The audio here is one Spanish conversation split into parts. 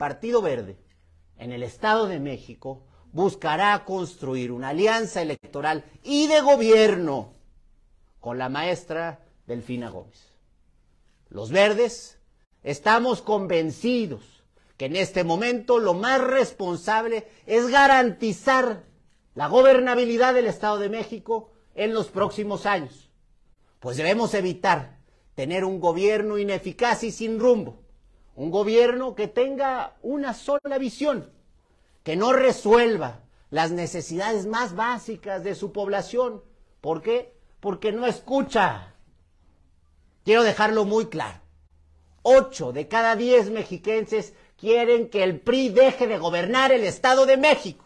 Partido Verde en el Estado de México buscará construir una alianza electoral y de gobierno con la maestra Delfina Gómez. Los verdes estamos convencidos que en este momento lo más responsable es garantizar la gobernabilidad del Estado de México en los próximos años, pues debemos evitar tener un gobierno ineficaz y sin rumbo un gobierno que tenga una sola visión, que no resuelva las necesidades más básicas de su población. ¿Por qué? Porque no escucha. Quiero dejarlo muy claro. Ocho de cada diez mexiquenses quieren que el PRI deje de gobernar el Estado de México.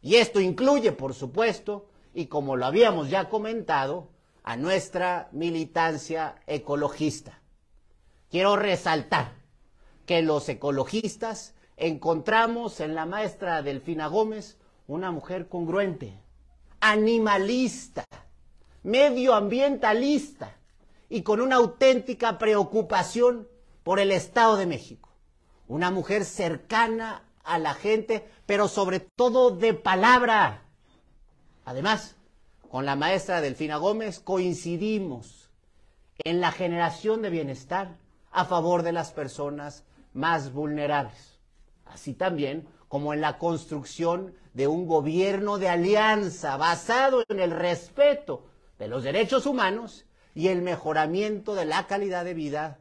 Y esto incluye, por supuesto, y como lo habíamos ya comentado, a nuestra militancia ecologista. Quiero resaltar que los ecologistas encontramos en la maestra Delfina Gómez una mujer congruente, animalista, medioambientalista y con una auténtica preocupación por el Estado de México. Una mujer cercana a la gente, pero sobre todo de palabra. Además, con la maestra Delfina Gómez coincidimos en la generación de bienestar a favor de las personas más vulnerables. Así también como en la construcción de un gobierno de alianza basado en el respeto de los derechos humanos y el mejoramiento de la calidad de vida